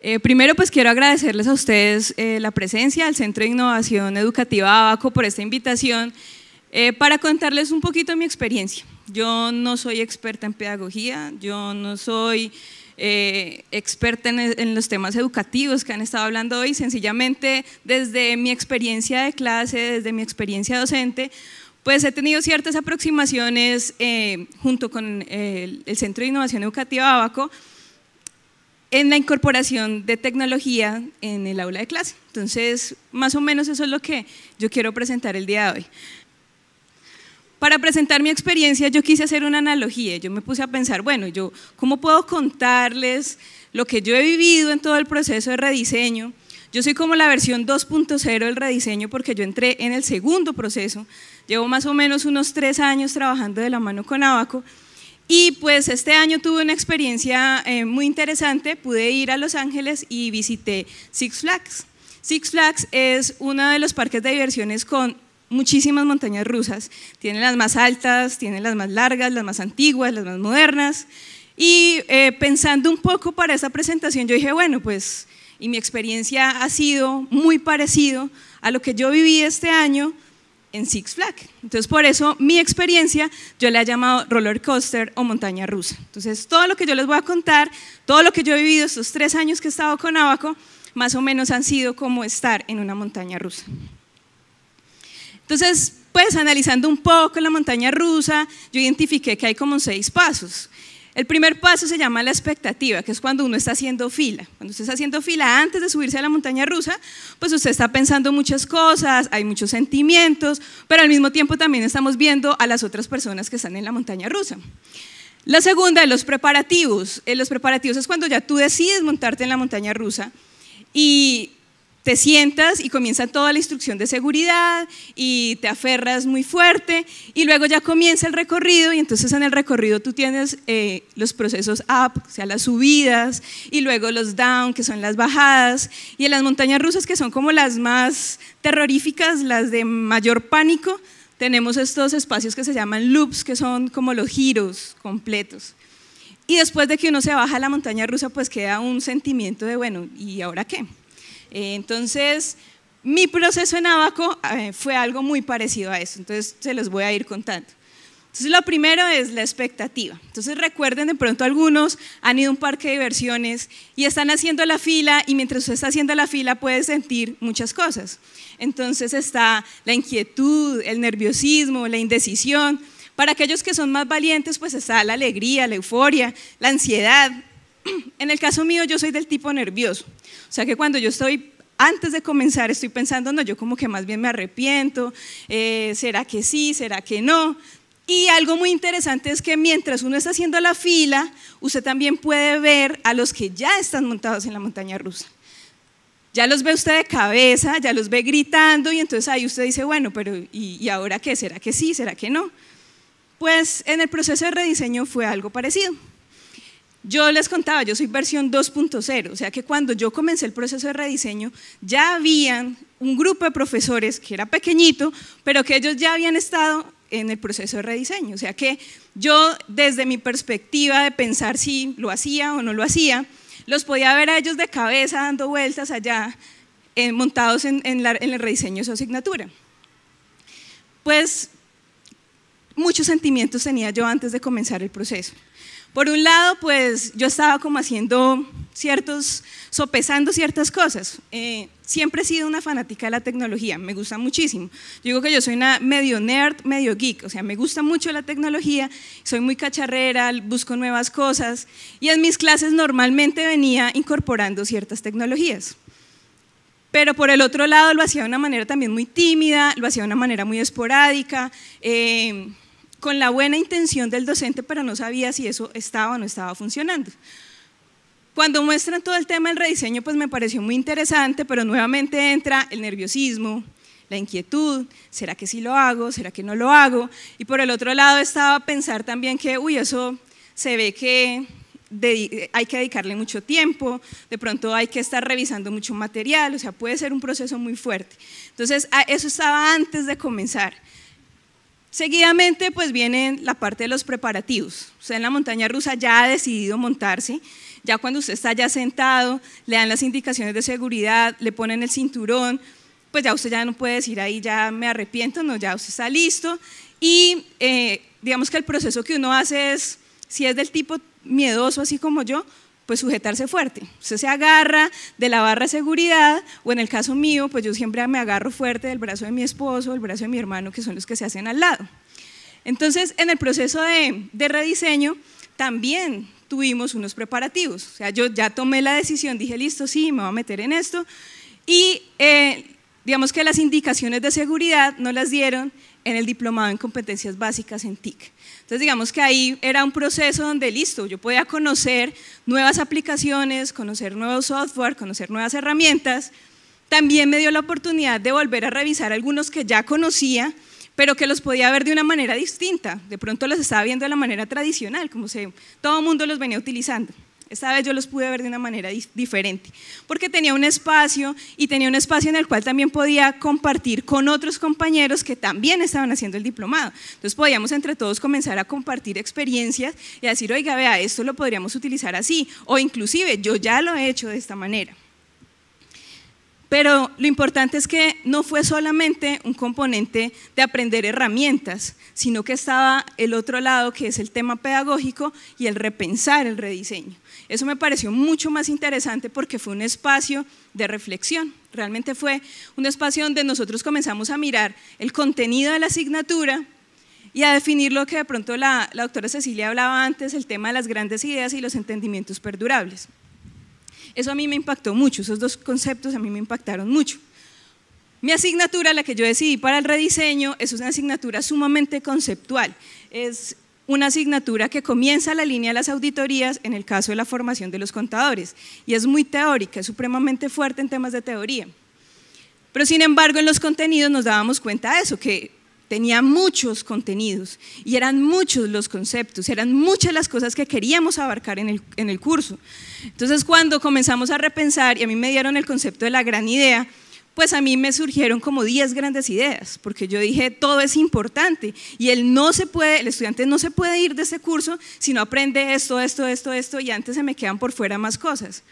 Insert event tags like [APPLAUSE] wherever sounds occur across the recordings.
Eh, primero, pues quiero agradecerles a ustedes eh, la presencia al Centro de Innovación Educativa Abaco por esta invitación eh, para contarles un poquito mi experiencia. Yo no soy experta en pedagogía, yo no soy experta en, en los temas educativos que han estado hablando hoy, sencillamente desde mi experiencia de clase, desde mi experiencia docente, pues he tenido ciertas aproximaciones junto con el Centro de Innovación Educativa Abaco, en la incorporación de tecnología en el aula de clase. Entonces, más o menos eso es lo que yo quiero presentar el día de hoy. Para presentar mi experiencia yo quise hacer una analogía, yo me puse a pensar, bueno, yo cómo puedo contarles lo que yo he vivido en todo el proceso de rediseño. Yo soy como la versión 2.0 del rediseño porque yo entré en el segundo proceso, llevo más o menos unos tres años trabajando de la mano con Abaco y pues este año tuve una experiencia eh, muy interesante, pude ir a Los Ángeles y visité Six Flags. Six Flags es uno de los parques de diversiones con muchísimas montañas rusas. Tiene las más altas, tiene las más largas, las más antiguas, las más modernas. Y eh, pensando un poco para esa presentación, yo dije, bueno, pues, y mi experiencia ha sido muy parecido a lo que yo viví este año, en Six Flags, Entonces, por eso mi experiencia yo la he llamado roller coaster o montaña rusa. Entonces, todo lo que yo les voy a contar, todo lo que yo he vivido estos tres años que he estado con Abaco, más o menos han sido como estar en una montaña rusa. Entonces, pues analizando un poco la montaña rusa, yo identifiqué que hay como seis pasos. El primer paso se llama la expectativa, que es cuando uno está haciendo fila. Cuando usted está haciendo fila antes de subirse a la montaña rusa, pues usted está pensando muchas cosas, hay muchos sentimientos, pero al mismo tiempo también estamos viendo a las otras personas que están en la montaña rusa. La segunda, los preparativos. Eh, los preparativos es cuando ya tú decides montarte en la montaña rusa y te sientas y comienza toda la instrucción de seguridad y te aferras muy fuerte y luego ya comienza el recorrido y entonces en el recorrido tú tienes eh, los procesos up, o sea, las subidas y luego los down, que son las bajadas y en las montañas rusas, que son como las más terroríficas, las de mayor pánico, tenemos estos espacios que se llaman loops, que son como los giros completos. Y después de que uno se baja a la montaña rusa, pues queda un sentimiento de, bueno, ¿y ahora qué? entonces, mi proceso en Abaco eh, fue algo muy parecido a eso, entonces se los voy a ir contando. Entonces, lo primero es la expectativa. Entonces, recuerden, de pronto algunos han ido a un parque de diversiones y están haciendo la fila y mientras usted está haciendo la fila puede sentir muchas cosas. Entonces está la inquietud, el nerviosismo, la indecisión. Para aquellos que son más valientes, pues está la alegría, la euforia, la ansiedad, [CLEARS THROAT] en el caso mío yo soy del tipo nervioso, o sea que cuando yo estoy antes de comenzar estoy pensando, no, yo como que más bien me arrepiento, eh, ¿será que sí? ¿Será que no? Y algo muy interesante es que mientras uno está haciendo la fila, usted también puede ver a los que ya están montados en la montaña rusa. Ya los ve usted de cabeza, ya los ve gritando y entonces ahí usted dice, bueno, pero y ahora qué? ¿Será que sí? ¿Será que no? Pues en el proceso de rediseño fue algo parecido. Yo les contaba, yo soy versión 2.0, o sea que cuando yo comencé el proceso de rediseño, ya habían un grupo de profesores que era pequeñito, pero que ellos ya habían estado en el proceso de rediseño. O sea que yo, desde mi perspectiva de pensar si lo hacía o no lo hacía, los podía ver a ellos de cabeza dando vueltas allá, eh, montados en, en el rediseño de su asignatura. Pues muchos sentimientos tenía yo antes de comenzar el proceso. Por un lado, pues yo estaba como haciendo ciertos, sopesando ciertas cosas. Eh, siempre he sido una fanática de la tecnología, me gusta muchísimo. Yo digo que yo soy una medio nerd, medio geek, o sea, me gusta mucho la tecnología, soy muy cacharrera, busco nuevas cosas y en mis clases normalmente venía incorporando ciertas tecnologías. Pero por el otro lado lo hacía de una manera también muy tímida, lo hacía de una manera muy esporádica. Eh, con la buena intención del docente, pero no sabía si eso estaba o no estaba funcionando. Cuando muestran todo el tema del rediseño, pues me pareció muy interesante, pero nuevamente entra el nerviosismo, la inquietud, ¿será que sí lo hago? ¿Será que no lo hago? Y por el otro lado estaba pensar también que, uy, eso se ve que hay que dedicarle mucho tiempo, de pronto hay que estar revisando mucho material, o sea, puede ser un proceso muy fuerte. Entonces, ah, eso estaba antes de comenzar. Seguidamente, pues viene la parte de los preparativos. Usted en la montaña rusa ya ha decidido montarse, ya cuando usted está ya sentado, le dan las indicaciones de seguridad, le ponen el cinturón, pues ya usted ya no puede decir ahí ya me arrepiento, no, ya usted está listo. Y eh, digamos que el proceso que uno hace es, si es del tipo miedoso, así como yo, pues sujetarse fuerte. Usted se agarra de la barra de seguridad o en el caso mío, pues yo siempre me agarro fuerte del brazo de mi esposo, del brazo de mi hermano, que son los que se hacen al lado. Entonces, en el proceso de, de rediseño también tuvimos unos preparativos. O sea, yo ya tomé la decisión, dije, listo, sí, me voy a meter en esto. Y eh, digamos que las indicaciones de seguridad no las dieron en el diplomado en competencias básicas en TIC. Entonces digamos que ahí era un proceso donde listo, yo podía conocer nuevas aplicaciones, conocer nuevos software, conocer nuevas herramientas. También me dio la oportunidad de volver a revisar algunos que ya conocía, pero que los podía ver de una manera distinta. De pronto los estaba viendo de la manera tradicional, como se, todo el mundo los venía utilizando. Esta vez yo los pude ver de una manera diferente, porque tenía un espacio y tenía un espacio en el cual también podía compartir con otros compañeros que también estaban haciendo el diplomado. Entonces podíamos entre todos comenzar a compartir experiencias y decir, oiga, vea, esto lo podríamos utilizar así, o inclusive yo ya lo he hecho de esta manera. Pero lo importante es que no fue solamente un componente de aprender herramientas, sino que estaba el otro lado, que es el tema pedagógico y el repensar el rediseño. Eso me pareció mucho más interesante porque fue un espacio de reflexión. Realmente fue un espacio donde nosotros comenzamos a mirar el contenido de la asignatura y a definir lo que de pronto la, doctora Cecilia hablaba antes, el tema de las grandes ideas y los entendimientos perdurables. Eso a mí me impactó mucho, esos dos conceptos a mí me impactaron mucho. Mi asignatura, la que yo decidí para el rediseño, es una asignatura sumamente conceptual. Es una asignatura que comienza la línea de las auditorías en el caso de la formación de los contadores y es muy teórica, es supremamente fuerte en temas de teoría. Pero sin embargo, en los contenidos nos dábamos cuenta de eso, que tenía muchos contenidos y eran muchos los conceptos, eran muchas las cosas que queríamos abarcar en el, en el curso. Entonces cuando comenzamos a repensar y a mí me dieron el concepto de la gran idea, pues a mí me surgieron como 10 grandes ideas, porque yo dije, todo es importante y no se puede, el estudiante no se puede ir de ese curso si no aprende esto, esto, esto, esto y antes se me quedan por fuera más cosas.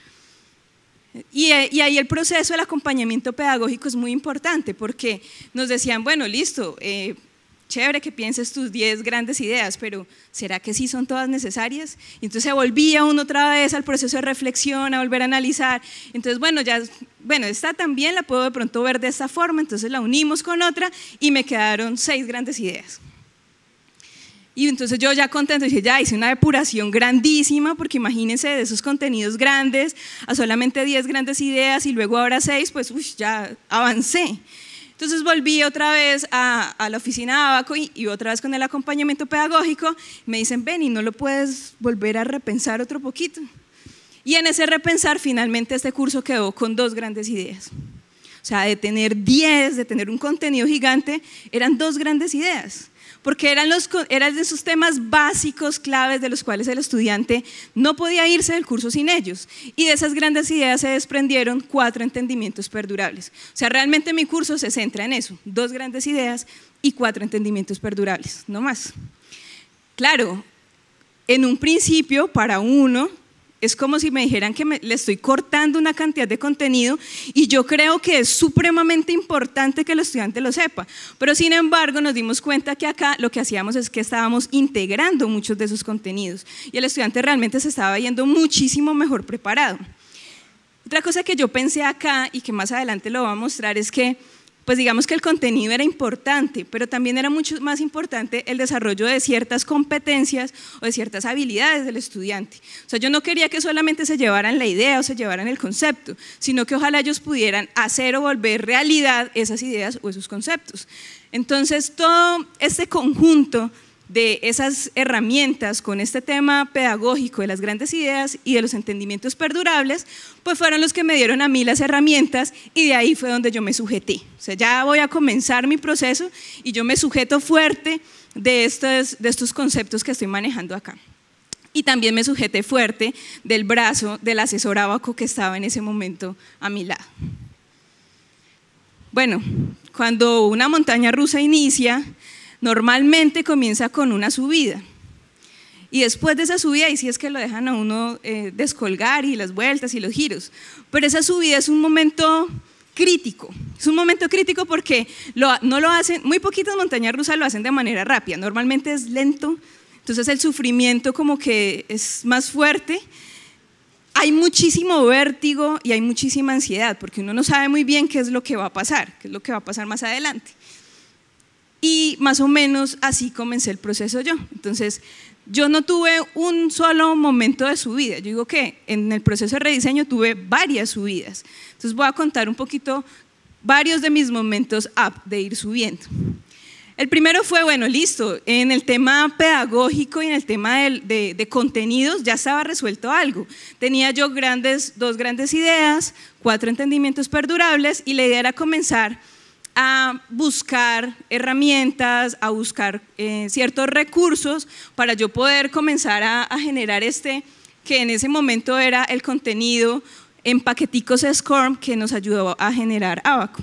Y, ahí el proceso del acompañamiento pedagógico es muy importante porque nos decían, bueno, listo, eh, chévere que pienses tus 10 grandes ideas, pero ¿será que sí son todas necesarias? Y entonces se volvía uno otra vez al proceso de reflexión, a volver a analizar. Entonces, bueno, ya, bueno, esta también la puedo de pronto ver de esta forma, entonces la unimos con otra y me quedaron seis grandes ideas. Y entonces yo ya contento, dije, ya hice una depuración grandísima, porque imagínense de esos contenidos grandes a solamente 10 grandes ideas y luego ahora 6, pues ya avancé. Entonces volví otra vez a, la oficina de Abaco y, y, otra vez con el acompañamiento pedagógico. Me dicen, ven, y no lo puedes volver a repensar otro poquito. Y en ese repensar, finalmente este curso quedó con dos grandes ideas. O sea, de tener 10, de tener un contenido gigante, eran dos grandes ideas porque eran, los, eran de sus temas básicos, claves, de los cuales el estudiante no podía irse del curso sin ellos. Y de esas grandes ideas se desprendieron cuatro entendimientos perdurables. O sea, realmente mi curso se centra en eso, dos grandes ideas y cuatro entendimientos perdurables, no más. Claro, en un principio, para uno, es como si me dijeran que le estoy cortando una cantidad de contenido y yo creo que es supremamente importante que el estudiante lo sepa. Pero sin embargo nos dimos cuenta que acá lo que hacíamos es que estábamos integrando muchos de esos contenidos y el estudiante realmente se estaba yendo muchísimo mejor preparado. Otra cosa que yo pensé acá y que más adelante lo voy a mostrar es que pues digamos que el contenido era importante, pero también era mucho más importante el desarrollo de ciertas competencias o de ciertas habilidades del estudiante. O sea, yo no quería que solamente se llevaran la idea o se llevaran el concepto, sino que ojalá ellos pudieran hacer o volver realidad esas ideas o esos conceptos. Entonces, todo este conjunto de esas herramientas con este tema pedagógico de las grandes ideas y de los entendimientos perdurables, pues fueron los que me dieron a mí las herramientas y de ahí fue donde yo me sujeté. O sea, ya voy a comenzar mi proceso y yo me sujeto fuerte de estos, de estos conceptos que estoy manejando acá. Y también me sujeté fuerte del brazo del asesor abaco que estaba en ese momento a mi lado. Bueno, cuando una montaña rusa inicia, normalmente comienza con una subida. Y después de esa subida, y si sí es que lo dejan a uno eh, descolgar y las vueltas y los giros, pero esa subida es un momento crítico. Es un momento crítico porque no lo hacen, muy poquitas montañas rusas lo hacen de manera rápida, normalmente es lento, entonces el sufrimiento como que es más fuerte. Hay muchísimo vértigo y hay muchísima ansiedad porque uno no sabe muy bien qué es lo que va a pasar, qué es lo que va a pasar más adelante y más o menos así comencé el proceso yo. Entonces, yo no tuve un solo momento de subida. Yo digo que en el proceso de rediseño tuve varias subidas. Entonces, voy a contar un poquito varios de mis momentos de ir subiendo. El primero fue, bueno, listo, en el tema pedagógico y en el tema de, contenidos ya estaba resuelto algo. Tenía yo grandes, dos grandes ideas, cuatro entendimientos perdurables y la idea era comenzar a buscar herramientas, a buscar eh, ciertos recursos para yo poder comenzar a, a, generar este, que en ese momento era el contenido en paqueticos SCORM que nos ayudó a generar Abaco.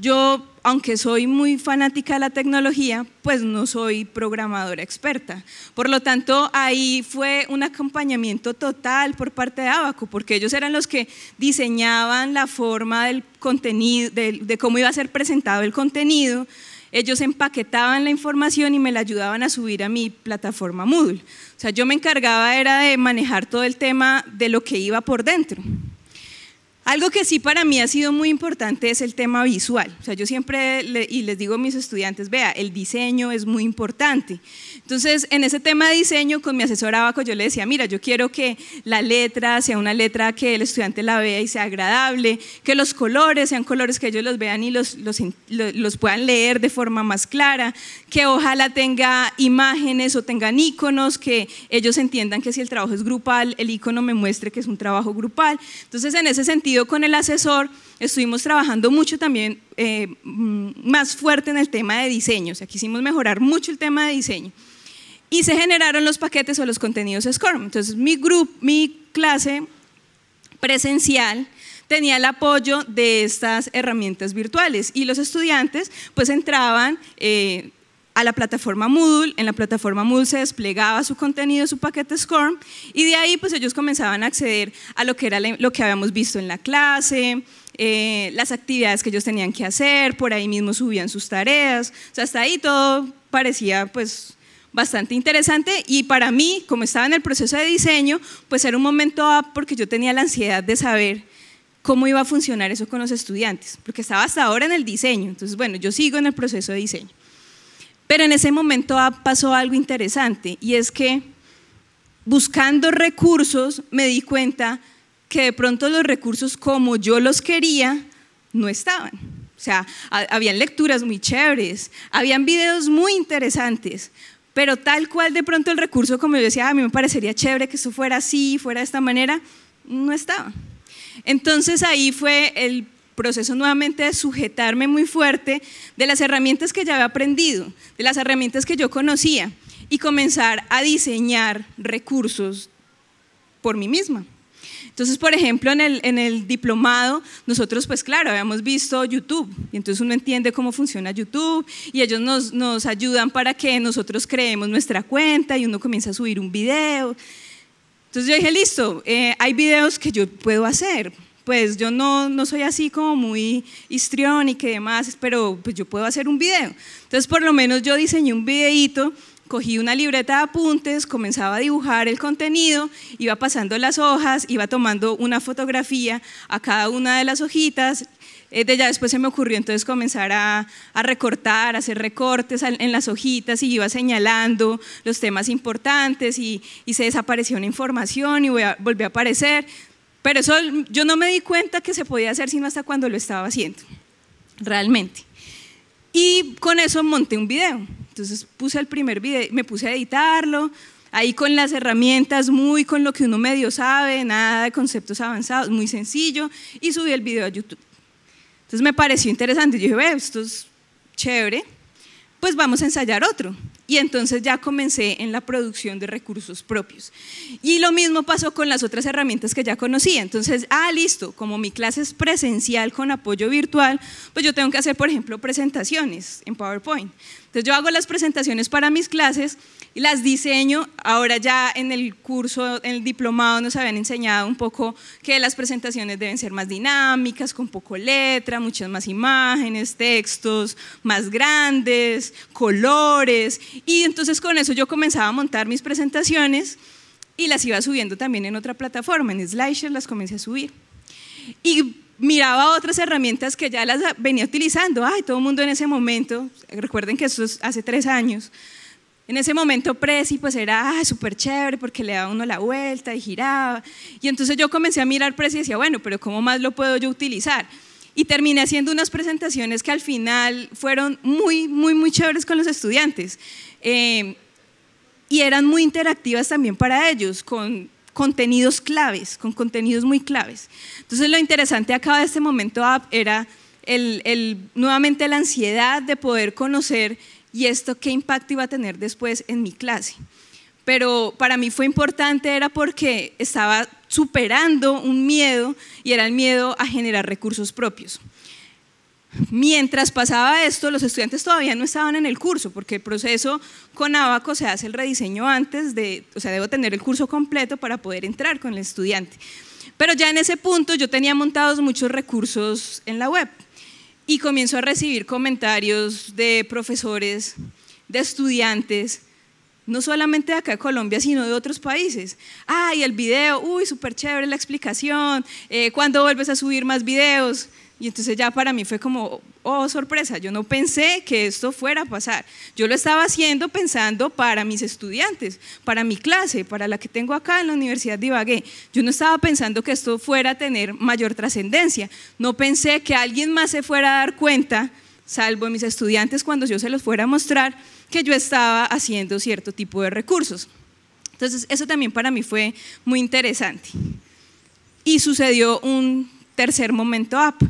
Yo, aunque soy muy fanática de la tecnología, pues no soy programadora experta. Por lo tanto, ahí fue un acompañamiento total por parte de Abaco, porque ellos eran los que diseñaban la forma del contenido, de, cómo iba a ser presentado el contenido, ellos empaquetaban la información y me la ayudaban a subir a mi plataforma Moodle. O sea, yo me encargaba era de manejar todo el tema de lo que iba por dentro. Algo que sí para mí ha sido muy importante es el tema visual. O sea, yo siempre y les digo a mis estudiantes, vea, el diseño es muy importante. Entonces, en ese tema de diseño, con mi asesor Abaco, yo le decía, mira, yo quiero que la letra sea una letra que el estudiante la vea y sea agradable, que los colores sean colores que ellos los vean y los, los, los puedan leer de forma más clara, que ojalá tenga imágenes o tengan iconos, que ellos entiendan que si el trabajo es grupal, el icono me muestre que es un trabajo grupal. Entonces, en ese sentido, con el asesor, estuvimos trabajando mucho también eh, mm, más fuerte en el tema de diseño, o sea, quisimos mejorar mucho el tema de diseño. Y se generaron los paquetes o los contenidos SCORM. Entonces, mi, grupo, mi clase presencial tenía el apoyo de estas herramientas virtuales y los estudiantes pues entraban... Eh, a la plataforma Moodle. En la plataforma Moodle se desplegaba su contenido, su paquete SCORM, y de ahí pues ellos comenzaban a acceder a lo que era lo que habíamos visto en la clase, eh, las actividades que ellos tenían que hacer, por ahí mismo subían sus tareas, o sea, hasta ahí todo parecía pues bastante interesante y para mí, como estaba en el proceso de diseño, pues era un momento porque yo tenía la ansiedad de saber cómo iba a funcionar eso con los estudiantes, porque estaba hasta ahora en el diseño, entonces bueno, yo sigo en el proceso de diseño. Pero en ese momento pasó algo interesante y es que buscando recursos me di cuenta que de pronto los recursos como yo los quería no estaban. O sea, habían lecturas muy chéveres, habían videos muy interesantes, pero tal cual de pronto el recurso, como yo decía, ah, a mí me parecería chévere que eso fuera así, fuera de esta manera, no estaba. Entonces ahí fue el proceso nuevamente de sujetarme muy fuerte de las herramientas que ya había aprendido, de las herramientas que yo conocía y comenzar a diseñar recursos por mí misma. Entonces, por ejemplo, en el, diplomado, nosotros, pues claro, habíamos visto YouTube, y entonces uno entiende cómo funciona YouTube, y ellos nos, nos ayudan para que nosotros creemos nuestra cuenta, y uno comienza a subir un video. Entonces yo dije, listo, eh, hay videos que yo puedo hacer, pues yo no, no soy así como muy histriónica y demás, pero pues yo puedo hacer un video. Entonces por lo menos yo diseñé un videíto cogí una libreta de apuntes, comenzaba a dibujar el contenido, iba pasando las hojas, iba tomando una fotografía a cada una de las hojitas. Eh, de ya después se me ocurrió entonces comenzar a, a recortar, hacer recortes en las hojitas y iba señalando los temas importantes y, y se desapareció una información y volvió a aparecer. Pero eso yo no me di cuenta que se podía hacer sino hasta cuando lo estaba haciendo, realmente. Y con eso monté un video. Entonces puse el primer video, me puse a editarlo, ahí con las herramientas, muy con lo que uno medio sabe, nada de conceptos avanzados, muy sencillo, y subí el video a YouTube. Entonces me pareció interesante, yo dije, ve, esto es chévere pues vamos a ensayar otro. Y entonces ya comencé en la producción de recursos propios. Y lo mismo pasó con las otras herramientas que ya conocía. Entonces, ah, listo, como mi clase es presencial con apoyo virtual, pues yo tengo que hacer, por ejemplo, presentaciones en PowerPoint. Entonces yo hago las presentaciones para mis clases y las diseño. Ahora ya en el curso, en el diplomado nos habían enseñado un poco que las presentaciones deben ser más dinámicas, con poco letra, muchas más imágenes, textos más grandes, colores. Y entonces con eso yo comenzaba a montar mis presentaciones y las iba subiendo también en otra plataforma, en Slideshare las comencé a subir. Y miraba otras herramientas que ya las venía utilizando. Ay, todo el mundo en ese momento, recuerden que eso es hace tres años. En ese momento Prezi pues era súper chévere porque le daba uno la vuelta y giraba. Y entonces yo comencé a mirar Prezi y decía, bueno, pero ¿cómo más lo puedo yo utilizar? Y terminé haciendo unas presentaciones que al final fueron muy, muy, muy chéveres con los estudiantes. Eh, y eran muy interactivas también para ellos, con contenidos claves, con contenidos muy claves. Entonces lo interesante acá de este momento era nuevamente la ansiedad de poder conocer y esto qué impacto iba a tener después en mi clase. Pero para mí fue importante era porque estaba superando un miedo y era el miedo a generar recursos propios. Mientras pasaba esto, los estudiantes todavía no estaban en el curso, porque el proceso con Abaco se hace el rediseño antes de, o sea, debo tener el curso completo para poder entrar con el estudiante. Pero ya en ese punto yo tenía montados muchos recursos en la web y comienzo a recibir comentarios de profesores, de estudiantes, no solamente de acá de Colombia, sino de otros países. Ay, el video, uy, súper chévere la explicación, eh, ¿cuándo vuelves a subir más videos? Y entonces ya para mí fue como, oh, sorpresa, yo no pensé que esto fuera a pasar. Yo lo estaba haciendo pensando para mis estudiantes, para mi clase, para la que tengo acá en la Universidad de Ibagué. Yo no estaba pensando que esto fuera a tener mayor trascendencia. No pensé que alguien más se fuera a dar cuenta, salvo mis estudiantes, cuando yo se los fuera a mostrar, que yo estaba haciendo cierto tipo de recursos. Entonces, eso también para mí fue muy interesante. Y sucedió un tercer momento up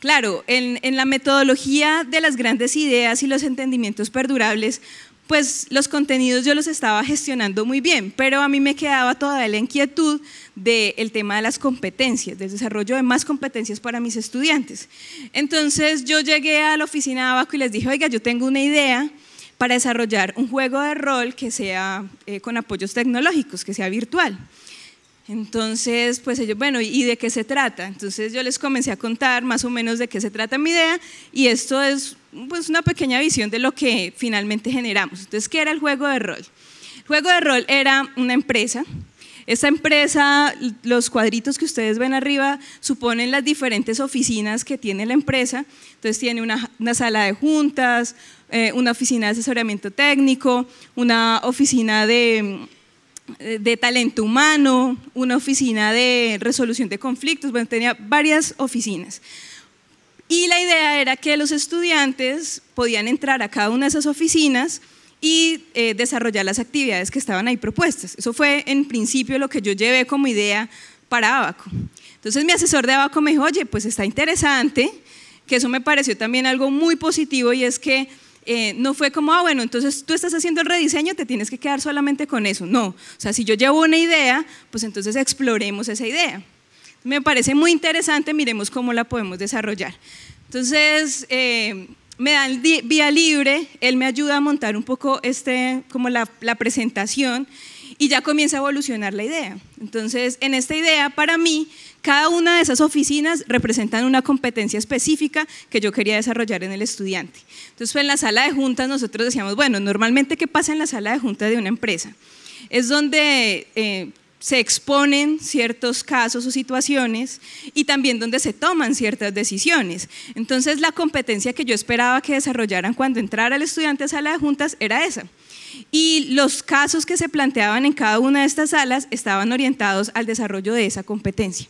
Claro, en, la metodología de las grandes ideas y los entendimientos perdurables, pues los contenidos yo los estaba gestionando muy bien, pero a mí me quedaba toda la inquietud del tema de las competencias, del desarrollo de más competencias para mis estudiantes. Entonces yo llegué a la oficina de Abaco y les dije, oiga, yo tengo una idea para desarrollar un juego de rol que sea eh, con apoyos tecnológicos, que sea virtual. Entonces, pues ellos, bueno, ¿y de qué se trata? Entonces yo les comencé a contar más o menos de qué se trata mi idea y esto es pues, una pequeña visión de lo que finalmente generamos. Entonces, ¿qué era el juego de rol? El juego de rol era una empresa. Esta empresa, los cuadritos que ustedes ven arriba, suponen las diferentes oficinas que tiene la empresa. Entonces tiene una, sala de juntas, eh, una oficina de asesoramiento técnico, una oficina de eh, de talento humano, una oficina de resolución de conflictos, bueno, tenía varias oficinas. Y la idea era que los estudiantes podían entrar a cada una de esas oficinas y eh, desarrollar las actividades que estaban ahí propuestas. Eso fue en principio lo que yo llevé como idea para Abaco. Entonces mi asesor de Abaco me dijo, oye, pues está interesante, que eso me pareció también algo muy positivo y es que eh, no fue como, ah, bueno, entonces tú estás haciendo el rediseño, te tienes que quedar solamente con eso. No, o sea, si yo llevo una idea, pues entonces exploremos esa idea. Me parece muy interesante, miremos cómo la podemos desarrollar. Entonces, eh, me dan vía libre, él me ayuda a montar un poco este, como la presentación y ya comienza a evolucionar la idea. Entonces, en esta idea, para mí, cada una de esas oficinas representan una competencia específica que yo quería desarrollar en el estudiante. Entonces, fue pues, en la sala de juntas nosotros decíamos, bueno, normalmente, ¿qué pasa en la sala de juntas de una empresa? Es donde... Eh, se exponen ciertos casos o situaciones y también donde se toman ciertas decisiones. Entonces la competencia que yo esperaba que desarrollaran cuando entrara el estudiante a sala de juntas era esa. Y los casos que se planteaban en cada una de estas salas estaban orientados al desarrollo de esa competencia.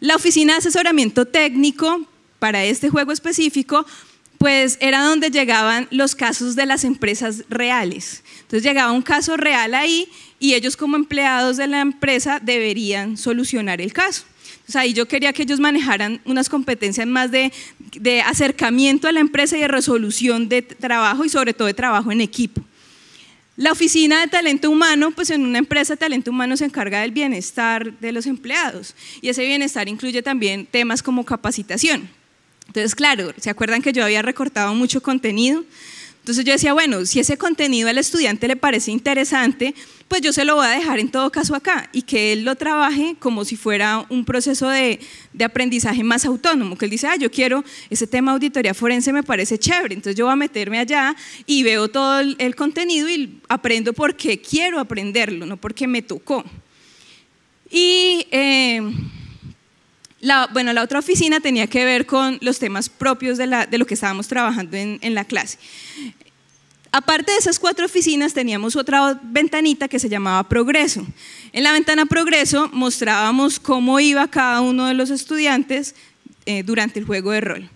La oficina de asesoramiento técnico para este juego específico pues era donde llegaban los casos de las empresas reales. Entonces llegaba un caso real ahí y ellos como empleados de la empresa deberían solucionar el caso. Entonces ahí yo quería que ellos manejaran unas competencias más de, acercamiento a la empresa y de resolución de trabajo y sobre todo de trabajo en equipo. La oficina de talento humano, pues en una empresa talento humano se encarga del bienestar de los empleados y ese bienestar incluye también temas como capacitación. Entonces, claro, ¿se acuerdan que yo había recortado mucho contenido? Entonces yo decía, bueno, si ese contenido al estudiante le parece interesante, pues yo se lo voy a dejar en todo caso acá y que él lo trabaje como si fuera un proceso de, aprendizaje más autónomo, que él dice, ah, yo quiero, ese tema auditoría forense me parece chévere, entonces yo voy a meterme allá y veo todo el, contenido y aprendo porque quiero aprenderlo, no porque me tocó. Y... Eh, bueno, la otra oficina tenía que ver con los temas propios de, lo que estábamos trabajando en, la clase. Aparte de esas cuatro oficinas, teníamos otra ventanita que se llamaba Progreso. En la ventana Progreso mostrábamos cómo iba cada uno de los estudiantes eh, durante el juego de rol.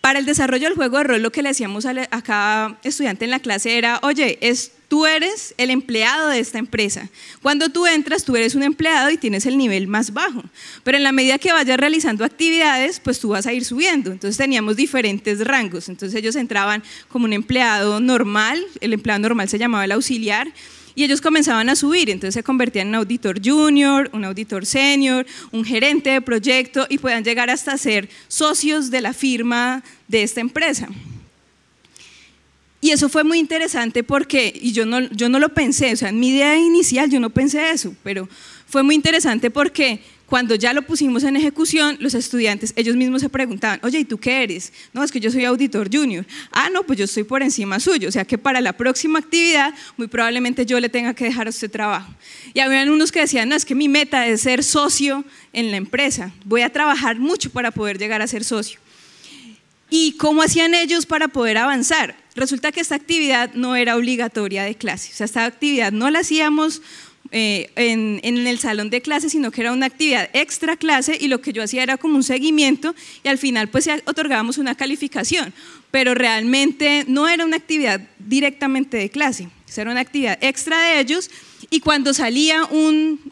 Para el desarrollo del juego de rol, lo que le decíamos a, cada estudiante en la clase era, oye, esto. Tú eres el empleado de esta empresa. Cuando tú entras, tú eres un empleado y tienes el nivel más bajo. Pero en la medida que vayas realizando actividades, pues tú vas a ir subiendo. Entonces teníamos diferentes rangos. Entonces ellos entraban como un empleado normal, el empleado normal se llamaba el auxiliar. Y ellos comenzaban a subir, entonces se convertían en auditor junior, un auditor senior, un gerente de proyecto y puedan llegar hasta ser socios de la firma de esta empresa. Y eso fue muy interesante porque, y yo no, yo no lo pensé, o sea, en mi idea inicial yo no pensé eso, pero fue muy interesante porque cuando ya lo pusimos en ejecución, los estudiantes, ellos mismos se preguntaban, oye, ¿y tú qué eres? No, es que yo soy auditor junior. Ah, no, pues yo estoy por encima suyo, o sea que para la próxima actividad muy probablemente yo le tenga que dejar este trabajo. Y había unos que decían, no, es que mi meta es ser socio en la empresa, voy a trabajar mucho para poder llegar a ser socio. ¿Y cómo hacían ellos para poder avanzar? Resulta que esta actividad no era obligatoria de clase, o sea, esta actividad no la hacíamos eh, en, el salón de clase, sino que era una actividad extra clase y lo que yo hacía era como un seguimiento y al final pues otorgábamos una calificación, pero realmente no era una actividad directamente de clase, era una actividad extra de ellos y cuando salía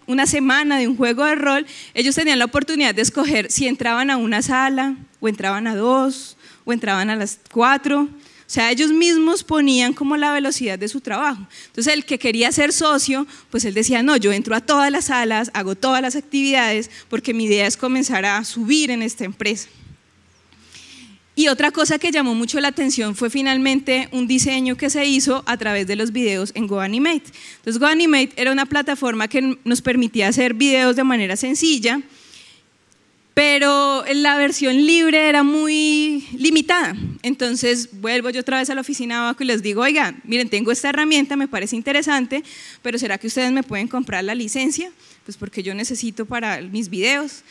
una semana de un juego de rol, ellos tenían la oportunidad de escoger si entraban a una sala o entraban a dos o entraban a las cuatro o sea, ellos mismos ponían como la velocidad de su trabajo. Entonces, el que quería ser socio, pues él decía, no, yo entro a todas las salas, hago todas las actividades, porque mi idea es comenzar a subir en esta empresa. Y otra cosa que llamó mucho la atención fue finalmente un diseño que se hizo a través de los videos en GoAnimate. Entonces GoAnimate era una plataforma que nos permitía hacer videos de manera sencilla, la versión libre era muy limitada. Entonces vuelvo yo otra vez a la oficina abajo y les digo, oiga, miren, tengo esta herramienta, me parece interesante, pero ¿será que ustedes me pueden comprar la licencia? Pues porque yo necesito para mis videos.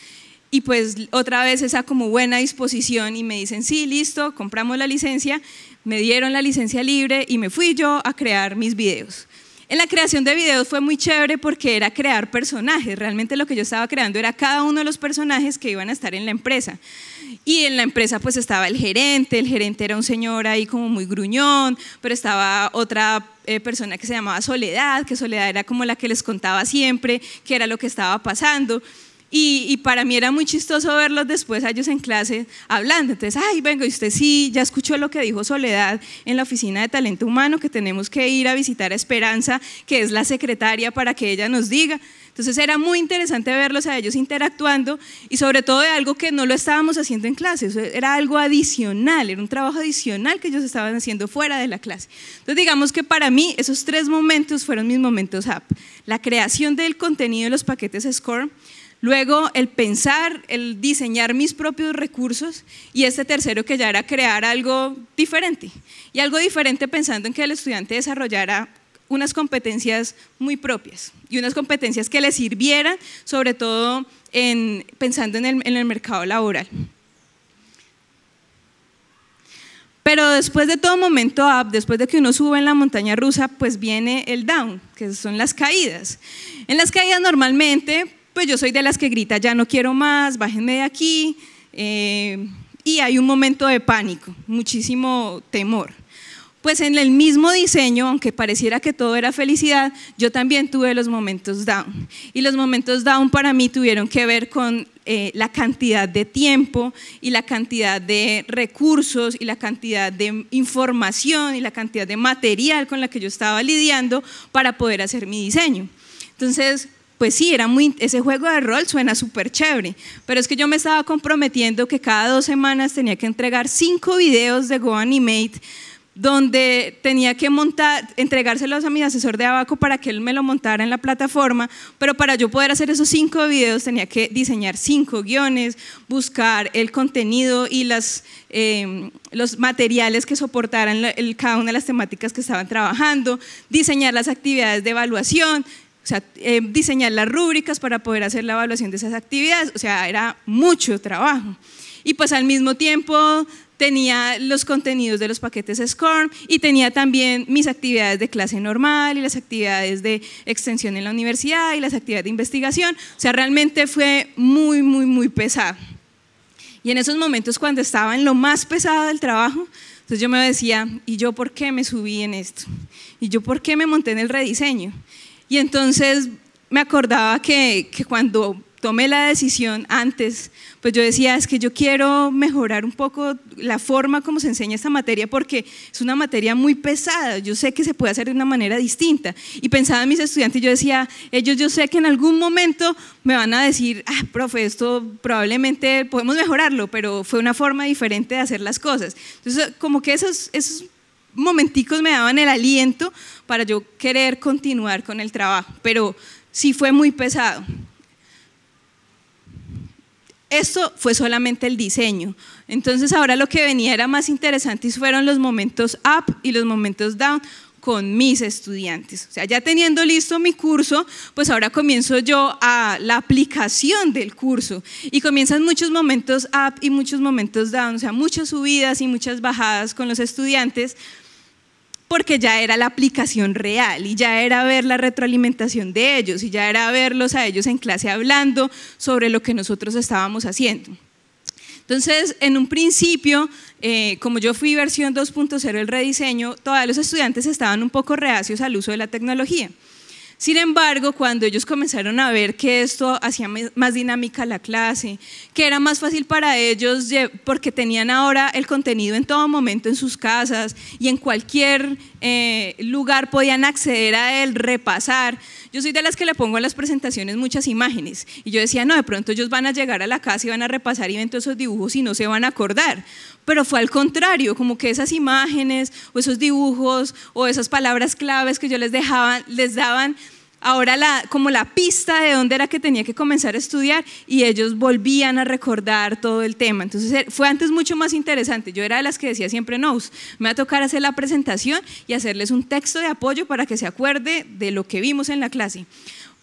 Y pues otra vez esa como buena disposición y me dicen, sí, listo, compramos la licencia, me dieron la licencia libre y me fui yo a crear mis videos. En la creación de videos fue muy chévere porque era crear personajes. Realmente lo que yo estaba creando era cada uno de los personajes que iban a estar en la empresa. Y en la empresa pues estaba el gerente, el gerente era un señor ahí como muy gruñón, pero estaba otra eh, persona que se llamaba Soledad, que Soledad era como la que les contaba siempre qué era lo que estaba pasando. Y, para mí era muy chistoso verlos después a ellos en clase hablando. Entonces, ay, vengo, y usted sí, ya escuchó lo que dijo Soledad en la oficina de talento humano, que tenemos que ir a visitar a Esperanza, que es la secretaria, para que ella nos diga. Entonces era muy interesante verlos a ellos interactuando y sobre todo de algo que no lo estábamos haciendo en clase, era algo adicional, era un trabajo adicional que ellos estaban haciendo fuera de la clase. Entonces digamos que para mí esos tres momentos fueron mis momentos app la creación del contenido de los paquetes Score Luego el pensar, el diseñar mis propios recursos y este tercero que ya era crear algo diferente. Y algo diferente pensando en que el estudiante desarrollara unas competencias muy propias y unas competencias que le sirvieran, sobre todo en, pensando en el, en el mercado laboral. Pero después de todo momento up, después de que uno sube en la montaña rusa, pues viene el down, que son las caídas. En las caídas normalmente pues yo soy de las que grita, ya no quiero más, bájenme de aquí. Eh, y hay un momento de pánico, muchísimo temor. Pues en el mismo diseño, aunque pareciera que todo era felicidad, yo también tuve los momentos down. Y los momentos down para mí tuvieron que ver con eh, la cantidad de tiempo y la cantidad de recursos y la cantidad de información y la cantidad de material con la que yo estaba lidiando para poder hacer mi diseño. Entonces, pues sí, era muy, ese juego de rol suena súper chévere, pero es que yo me estaba comprometiendo que cada dos semanas tenía que entregar cinco videos de GoAnimate, donde tenía que montar, entregárselos a mi asesor de Abaco para que él me lo montara en la plataforma, pero para yo poder hacer esos cinco videos tenía que diseñar cinco guiones, buscar el contenido y las, em, los materiales que soportaran cada una de las temáticas que estaban trabajando, diseñar las actividades de evaluación, o sea, eh, diseñar las rúbricas para poder hacer la evaluación de esas actividades, o sea, era mucho trabajo. Y pues al mismo tiempo tenía los contenidos de los paquetes SCORM y tenía también mis actividades de clase normal y las actividades de extensión en la universidad y las actividades de investigación. O sea, realmente fue muy, muy, muy pesado. Y en esos momentos cuando estaba en lo más pesado del trabajo, entonces yo me decía, ¿y yo por qué me subí en esto? ¿Y yo por qué me monté en el rediseño? Y entonces me acordaba que, que cuando tomé la decisión antes, pues yo decía, es que yo quiero mejorar un poco la forma como se enseña esta materia porque es una materia muy pesada, yo sé que se puede hacer de una manera distinta. Y pensaba en mis estudiantes, yo decía, ellos yo sé que en algún momento me van a decir, ah, profe, esto probablemente podemos mejorarlo, pero fue una forma diferente de hacer las cosas. Entonces, como que esos, esos momenticos me daban el aliento para yo querer continuar con el trabajo, pero sí fue muy pesado. Esto fue solamente el diseño. Entonces ahora lo que venía era más interesante y fueron los momentos up y los momentos down con mis estudiantes. O sea, ya teniendo listo mi curso, pues ahora comienzo yo a la aplicación del curso y comienzan muchos momentos up y muchos momentos down, o sea, muchas subidas y muchas bajadas con los estudiantes porque ya era la aplicación real y ya era ver la retroalimentación de ellos y ya era verlos a ellos en clase hablando sobre lo que nosotros estábamos haciendo. Entonces, en un principio, eh, como yo fui versión 2.0 del rediseño, todos los estudiantes estaban un poco reacios al uso de la tecnología. Sin embargo, cuando ellos comenzaron a ver que esto hacía más dinámica la clase, que era más fácil para ellos porque tenían ahora el contenido en todo momento en sus casas y en cualquier eh, lugar podían acceder a él, repasar, yo soy de las que le pongo a las presentaciones muchas imágenes y yo decía, no, de pronto ellos van a llegar a la casa y van a repasar y ven todos esos dibujos y no se van a acordar. Pero fue al contrario, como que esas imágenes o esos dibujos o esas palabras claves que yo les dejaba, les daban ahora como la pista de dónde era que tenía que comenzar a estudiar y ellos volvían a recordar todo el tema. Entonces eh, fue antes mucho más interesante. Yo era de las que decía siempre, no, me va a tocar hacer la presentación y hacerles un texto de apoyo para que se acuerde de lo que vimos en la clase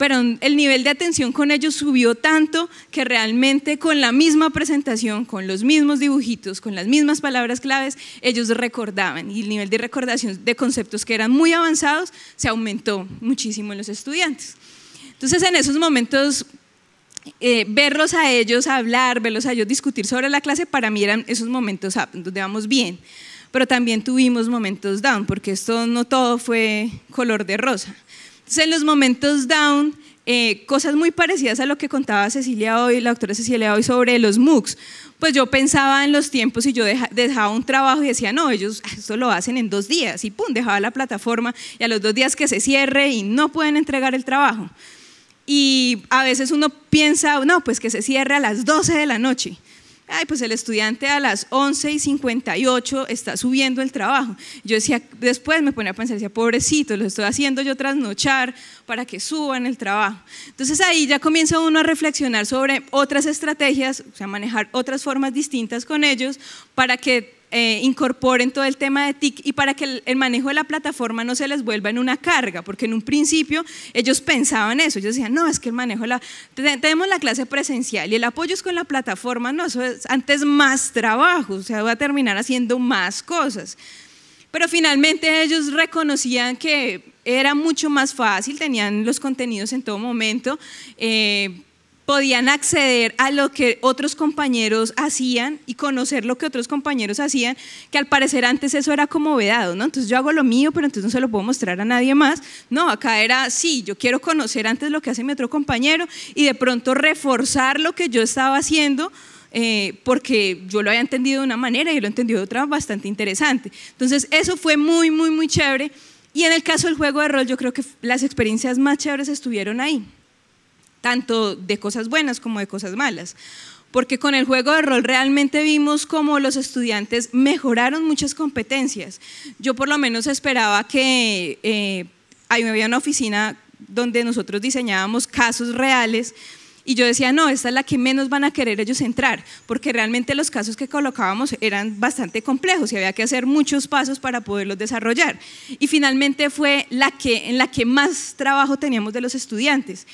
pero el nivel de atención con ellos subió tanto que realmente con la misma presentación, con los mismos dibujitos, con las mismas palabras claves, ellos recordaban y el nivel de recordación de conceptos que eran muy avanzados se aumentó muchísimo en los estudiantes. Entonces en esos momentos eh, verlos a ellos hablar, verlos a ellos discutir sobre la clase, para mí eran esos momentos up, donde vamos bien. Pero también tuvimos momentos down, porque esto no todo fue color de rosa. Entonces, en los momentos down, eh, cosas muy parecidas a lo que contaba Cecilia hoy, la doctora Cecilia hoy sobre los MOOCs. Pues yo pensaba en los tiempos y yo dejaba un trabajo y decía, no, ellos ah, esto lo hacen en dos días y pum, dejaba la plataforma y a los dos días que se cierre y no pueden entregar el trabajo. Y a veces uno piensa, no, pues que se cierre a las 12 de la noche ay, pues el estudiante a las 11 y 58 está subiendo el trabajo. Yo decía, después me ponía a pensar, decía, pobrecito, lo estoy haciendo yo trasnochar para que suban el trabajo. Entonces ahí ya comienza uno a reflexionar sobre otras estrategias, o sea, manejar otras formas distintas con ellos para que eh, incorporen todo el tema de TIC y para que el, manejo de la plataforma no se les vuelva en una carga, porque en un principio ellos pensaban eso, ellos decían, no, es que el manejo, de la, tenemos la clase presencial y el apoyo es con la plataforma, no, eso es antes más trabajo, o sea, va a terminar haciendo más cosas. Pero finalmente ellos reconocían que era mucho más fácil, tenían los contenidos en todo momento. Eh, podían acceder a lo que otros compañeros hacían y conocer lo que otros compañeros hacían, que al parecer antes eso era como vedado, ¿no? Entonces yo hago lo mío, pero entonces no se lo puedo mostrar a nadie más. No, acá era, sí, yo quiero conocer antes lo que hace mi otro compañero y de pronto reforzar lo que yo estaba haciendo eh, porque yo lo había entendido de una manera y lo entendido de otra bastante interesante. Entonces, eso fue muy, muy, muy chévere. Y en el caso del juego de rol, yo creo que las experiencias más chéveres estuvieron ahí tanto de cosas buenas como de cosas malas. Porque con el juego de rol realmente vimos cómo los estudiantes mejoraron muchas competencias. Yo por lo menos esperaba que, eh, ahí me había una oficina donde nosotros diseñábamos casos reales y yo decía, no, esta es la que menos van a querer ellos entrar, porque realmente los casos que colocábamos eran bastante complejos y había que hacer muchos pasos para poderlos desarrollar. Y finalmente fue la que, en la que más trabajo teníamos de los estudiantes.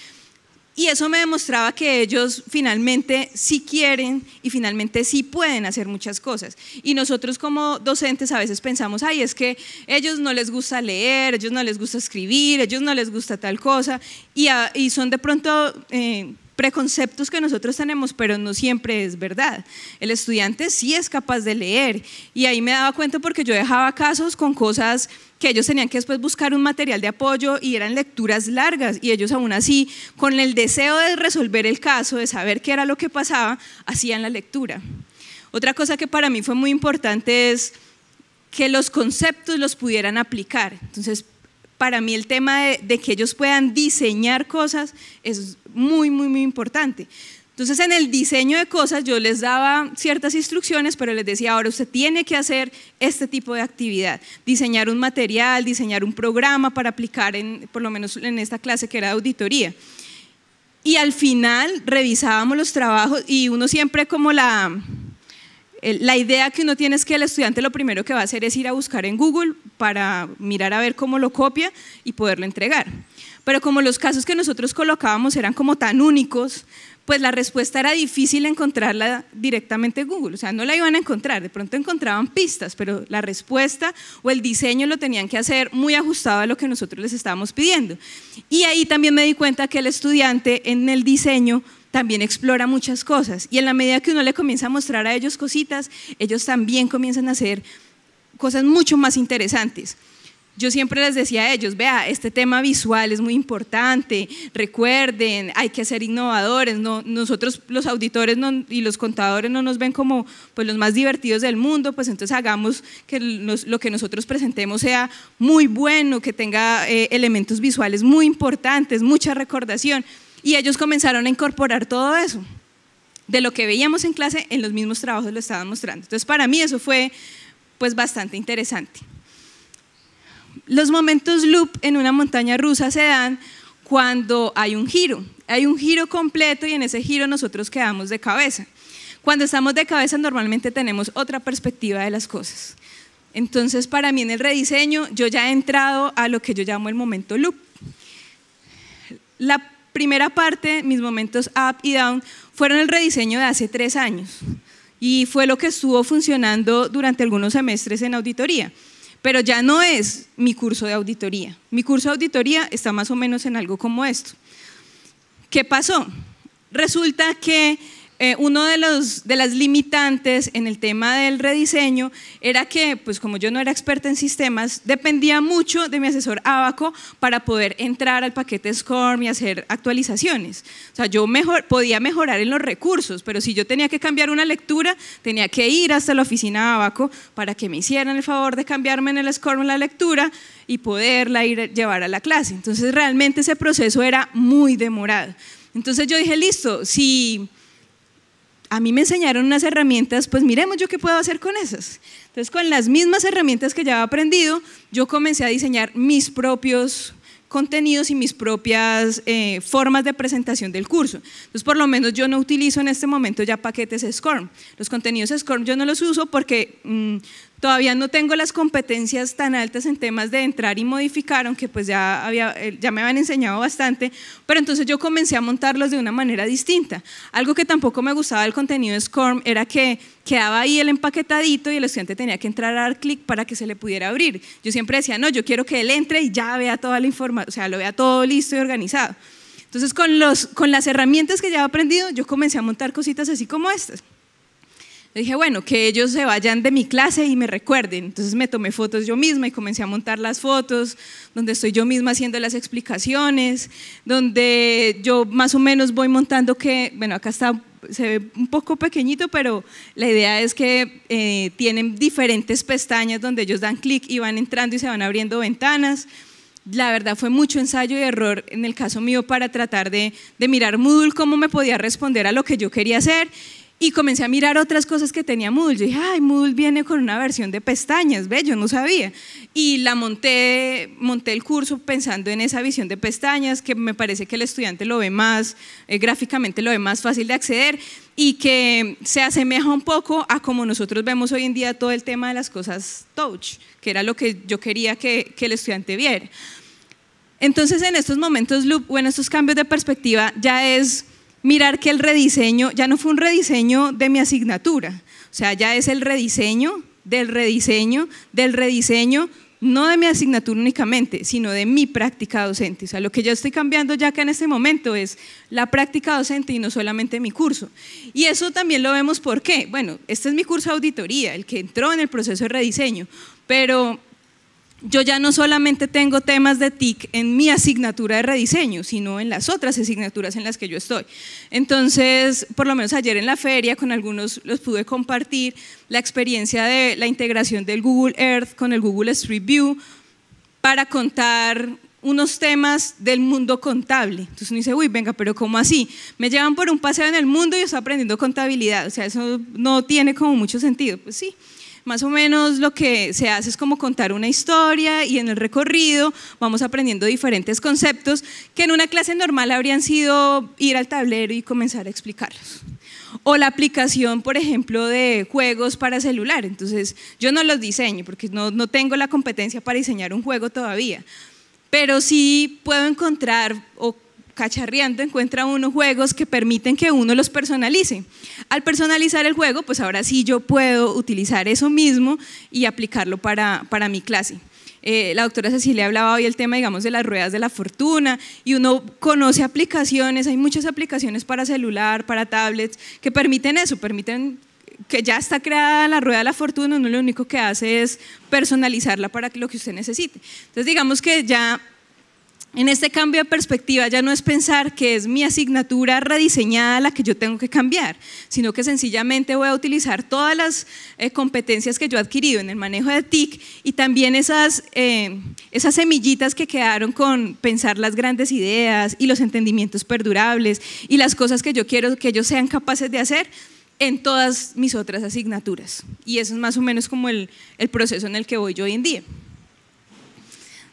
Y eso me demostraba que ellos finalmente sí quieren y finalmente sí pueden hacer muchas cosas. Y nosotros como docentes a veces pensamos, ay, es que ellos no les gusta leer, ellos no les gusta escribir, ellos no les gusta tal cosa, y, son de pronto... Eh, preconceptos que nosotros tenemos, pero no siempre es verdad. El estudiante sí es capaz de leer y ahí me daba cuenta porque yo dejaba casos con cosas que ellos tenían que después buscar un material de apoyo y eran lecturas largas y ellos aún así, con el deseo de resolver el caso, de saber qué era lo que pasaba, hacían la lectura. Otra cosa que para mí fue muy importante es que los conceptos los pudieran aplicar. Entonces, para mí el tema de, que ellos puedan diseñar cosas es muy, muy, muy importante. Entonces en el diseño de cosas yo les daba ciertas instrucciones, pero les decía, ahora usted tiene que hacer este tipo de actividad, diseñar un material, diseñar un programa para aplicar en, por lo menos en esta clase que era auditoría. Y al final revisábamos los trabajos y uno siempre como la, eh, la idea que uno tiene es que el estudiante lo primero que va a hacer es ir a buscar en Google para mirar a ver cómo lo copia y poderlo entregar. Pero como los casos que nosotros colocábamos eran como tan únicos, pues la respuesta era difícil encontrarla directamente en Google, o sea, no la iban a encontrar, de pronto encontraban pistas, pero la respuesta o el diseño lo tenían que hacer muy ajustado a lo que nosotros les estábamos pidiendo. Y ahí también me di cuenta que el estudiante en el diseño también explora muchas cosas. Y en la medida que uno le comienza a mostrar a ellos cositas, ellos también comienzan a hacer cosas mucho más interesantes. Yo siempre les decía a ellos, vea, este tema visual es muy importante, recuerden, hay que ser innovadores, nosotros los auditores y los contadores no nos ven como pues, los más divertidos del mundo, pues entonces hagamos que lo que nosotros presentemos sea muy bueno, que tenga eh, elementos visuales muy importantes, mucha recordación. Y ellos comenzaron a incorporar todo eso. De lo que veíamos en clase, en los mismos trabajos lo estaban mostrando. Entonces, para mí eso fue pues bastante interesante. Los momentos loop en una montaña rusa se dan cuando hay un giro. Hay un giro completo y en ese giro nosotros quedamos de cabeza. Cuando estamos de cabeza normalmente tenemos otra perspectiva de las cosas. Entonces, para mí en el rediseño yo ya he entrado a lo que yo llamo el momento loop. La primera parte, mis momentos up y down, fueron el rediseño de hace tres años y fue lo que estuvo funcionando durante algunos semestres en auditoría. Pero ya no es mi curso de auditoría. Mi curso de auditoría está más o menos en algo como esto. ¿Qué pasó? Resulta que eh, uno de, los, de las limitantes en el tema del rediseño era que, pues como yo no era experta en sistemas, dependía mucho de mi asesor Abaco para poder entrar al paquete SCORM y hacer actualizaciones. O sea, yo mejor, podía mejorar en los recursos, pero si yo tenía que cambiar una lectura, tenía que ir hasta la oficina Abaco para que me hicieran el favor de cambiarme en el SCORM la lectura y poderla ir, llevar a la clase. Entonces, realmente ese proceso era muy demorado. Entonces yo dije, listo, si a mí me enseñaron unas herramientas, pues miremos yo qué puedo hacer con esas. Entonces, con las mismas herramientas que ya había aprendido, yo comencé a diseñar mis propios contenidos y mis propias eh, formas de presentación del curso. Entonces, por lo menos yo no utilizo en este momento ya paquetes SCORM. Los contenidos SCORM yo no los uso porque mm, Todavía no tengo las competencias tan altas en temas de entrar y modificar, aunque pues ya, eh, ya me habían enseñado bastante, pero entonces yo comencé a montarlos de una manera distinta. Algo que tampoco me gustaba del contenido de SCORM era que quedaba ahí el empaquetadito y el estudiante tenía que entrar a dar clic para que se le pudiera abrir. Yo siempre decía, no, yo quiero que él entre y ya vea toda la información, o sea, lo vea todo listo y organizado. Entonces, con, los, con las herramientas que ya he aprendido, yo comencé a montar cositas así como estas dije, bueno, que ellos se vayan de mi clase y me recuerden. Entonces me tomé fotos yo misma y comencé a montar las fotos, donde estoy yo misma haciendo las explicaciones, donde yo más o menos voy montando que, bueno, acá está, se ve un poco pequeñito, pero la idea es que eh, tienen diferentes pestañas donde ellos dan clic y van entrando y se van abriendo ventanas la verdad fue mucho ensayo y error en el caso mío para tratar de, de, mirar Moodle cómo me podía responder a lo que yo quería hacer y comencé a mirar otras cosas que tenía Moodle. Yo dije, ay, Moodle viene con una versión de pestañas, ve, yo no sabía. Y la monté, monté el curso pensando en esa visión de pestañas, que me parece que el estudiante lo ve más, eh, gráficamente lo ve más fácil de acceder y que se asemeja un poco a como nosotros vemos hoy en día todo el tema de las cosas touch, que era lo que yo quería que, que el estudiante viera. Entonces, en estos momentos, Loop, o en estos cambios de perspectiva, ya es mirar que el rediseño ya no fue un rediseño de mi asignatura, o sea, ya es el rediseño del rediseño, del rediseño no de mi asignatura únicamente, sino de mi práctica docente. O sea, lo que yo estoy cambiando ya que en este momento es la práctica docente y no solamente mi curso. Y eso también lo vemos porque, bueno, este es mi curso de auditoría, el que entró en el proceso de rediseño, pero yo ya no solamente tengo temas de TIC en mi asignatura de rediseño, sino en las otras asignaturas en las que yo estoy. Entonces, por lo menos ayer en la feria con algunos los pude compartir la experiencia de la integración del Google Earth con el Google Street View para contar unos temas del mundo contable. Entonces uno dice, uy, venga, pero ¿cómo así? Me llevan por un paseo en el mundo y yo estoy aprendiendo contabilidad. O sea, eso no tiene como mucho sentido. Pues sí, más o menos lo que se hace es como contar una historia y en el recorrido vamos aprendiendo diferentes conceptos que en una clase normal habrían sido ir al tablero y comenzar a explicarlos. O la aplicación, por ejemplo, de juegos para celular. Entonces, yo no los diseño porque no, no tengo la competencia para diseñar un juego todavía, pero sí puedo encontrar o cacharreando encuentra unos juegos que permiten que uno los personalice. Al personalizar el juego, pues ahora sí yo puedo utilizar eso mismo y aplicarlo para, para mi clase. Eh, la doctora Cecilia hablaba hoy el tema, digamos, de las ruedas de la fortuna y uno conoce aplicaciones, hay muchas aplicaciones para celular, para tablets, que permiten eso, permiten que ya está creada la rueda de la fortuna, uno lo único que hace es personalizarla para lo que usted necesite. Entonces, digamos que ya en este cambio de perspectiva ya no es pensar que es mi asignatura rediseñada la que yo tengo que cambiar, sino que sencillamente voy a utilizar todas las eh, competencias que yo he adquirido en el manejo de TIC y también esas, eh, esas semillitas que quedaron con pensar las grandes ideas y los entendimientos perdurables y las cosas que yo quiero que ellos sean capaces de hacer en todas mis otras asignaturas. Y eso es más o menos como el, el proceso en el que voy yo hoy en día.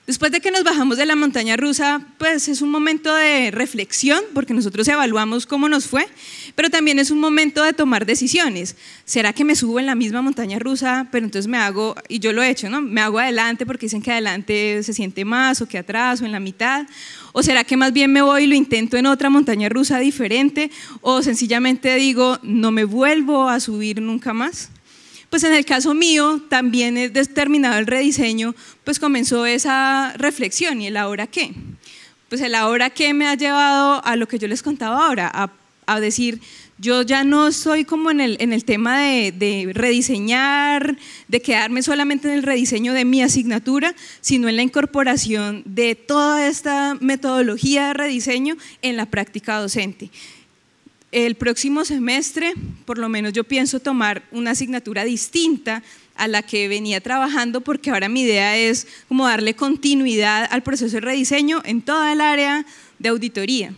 Después de que nos bajamos de la montaña rusa, pues es un momento de reflexión, porque nosotros evaluamos cómo nos fue, pero también es un momento de tomar decisiones. ¿Será que me subo en la misma montaña rusa, pero entonces me hago, y yo lo he hecho, ¿no? Me hago adelante porque dicen que adelante se siente más, o que atrás, o en la mitad. ¿O será que más bien me voy y lo intento en otra montaña rusa diferente? ¿O sencillamente digo, no me vuelvo a subir nunca más? pues en el caso mío, también es determinado el rediseño, pues comenzó esa reflexión y el ahora qué. Pues el ahora qué me ha llevado a lo que yo les contaba ahora, a, decir, yo ya no soy como en el, en el tema de, de, rediseñar, de quedarme solamente en el rediseño de mi asignatura, sino en la incorporación de toda esta metodología de rediseño en la práctica docente el próximo semestre, por lo menos yo pienso tomar una asignatura distinta a la que venía trabajando, porque ahora mi idea es como darle continuidad al proceso de rediseño en toda el área de auditoría,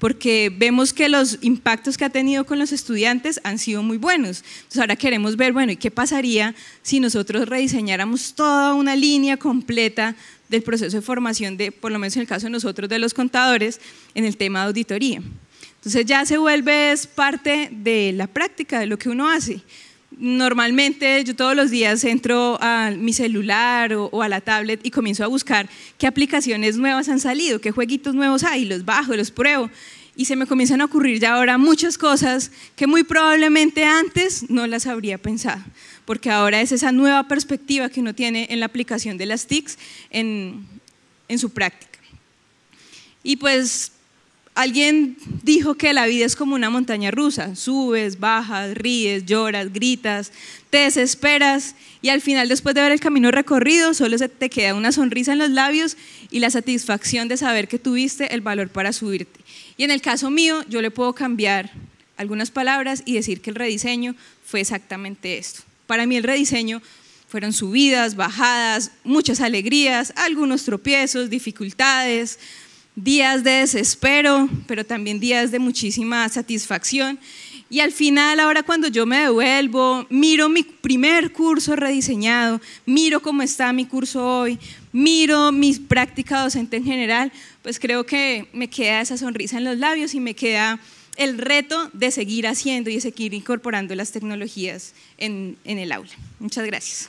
porque vemos que los impactos que ha tenido con los estudiantes han sido muy buenos. Entonces ahora queremos ver, bueno, ¿y qué pasaría si nosotros rediseñáramos toda una línea completa del proceso de formación de, por lo menos en el caso de nosotros, de los contadores, en el tema de auditoría? Entonces ya se vuelve es parte de la práctica, de lo que uno hace. Normalmente yo todos los días entro a mi celular o, a la tablet y comienzo a buscar qué aplicaciones nuevas han salido, qué jueguitos nuevos hay, los bajo, los pruebo. Y se me comienzan a ocurrir ya ahora muchas cosas que muy probablemente antes no las habría pensado, porque ahora es esa nueva perspectiva que uno tiene en la aplicación de las TICs en, en su práctica. Y pues Alguien dijo que la vida es como una montaña rusa, subes, bajas, ríes, lloras, gritas, te desesperas y al final después de ver el camino recorrido solo se te queda una sonrisa en los labios y la satisfacción de saber que tuviste el valor para subirte. Y en el caso mío yo le puedo cambiar algunas palabras y decir que el rediseño fue exactamente esto. Para mí el rediseño fueron subidas, bajadas, muchas alegrías, algunos tropiezos, dificultades, días de desespero, pero también días de muchísima satisfacción. Y al final, ahora cuando yo me devuelvo, miro mi primer curso rediseñado, miro cómo está mi curso hoy, miro mi práctica docente en general, pues creo que me queda esa sonrisa en los labios y me queda el reto de seguir haciendo y de seguir incorporando las tecnologías en, en el aula. Muchas gracias.